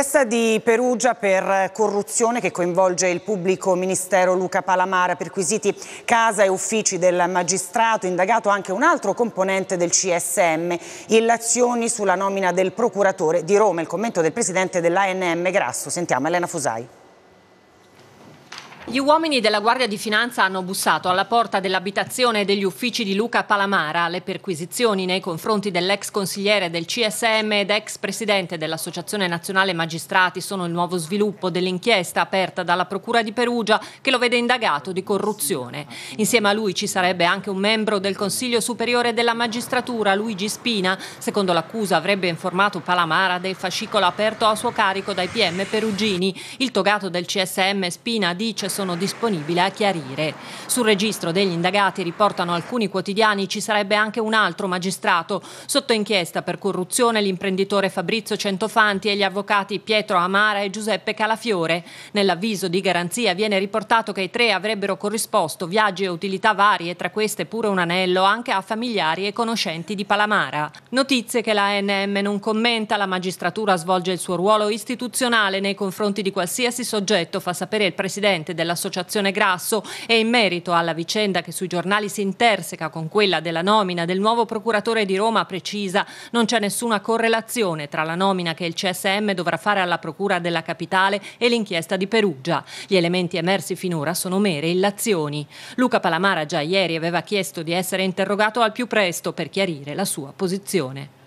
Testa di Perugia per corruzione che coinvolge il pubblico ministero Luca Palamara, perquisiti casa e uffici del magistrato, indagato anche un altro componente del CSM, illazioni sulla nomina del procuratore di Roma, il commento del presidente dell'ANM Grasso. Sentiamo Elena Fusai. Gli uomini della Guardia di Finanza hanno bussato alla porta dell'abitazione e degli uffici di Luca Palamara. Le perquisizioni nei confronti dell'ex consigliere del CSM ed ex presidente dell'Associazione Nazionale Magistrati sono il nuovo sviluppo dell'inchiesta aperta dalla Procura di Perugia che lo vede indagato di corruzione. Insieme a lui ci sarebbe anche un membro del Consiglio Superiore della Magistratura, Luigi Spina. Secondo l'accusa avrebbe informato Palamara del fascicolo aperto a suo carico dai PM perugini. Il togato del CSM Spina dice sono disponibile a chiarire. Sul registro degli indagati, riportano alcuni quotidiani, ci sarebbe anche un altro magistrato sotto inchiesta per corruzione l'imprenditore Fabrizio Centofanti e gli avvocati Pietro Amara e Giuseppe Calafiore. Nell'avviso di garanzia viene riportato che i tre avrebbero corrisposto viaggi e utilità varie, tra queste pure un anello, anche a familiari e conoscenti di Palamara. Notizie che la NM non commenta, la magistratura svolge il suo ruolo istituzionale nei confronti di qualsiasi soggetto, fa sapere il presidente della dell'Associazione Grasso e in merito alla vicenda che sui giornali si interseca con quella della nomina del nuovo procuratore di Roma precisa non c'è nessuna correlazione tra la nomina che il CSM dovrà fare alla procura della capitale e l'inchiesta di Perugia. Gli elementi emersi finora sono mere illazioni. Luca Palamara già ieri aveva chiesto di essere interrogato al più presto per chiarire la sua posizione.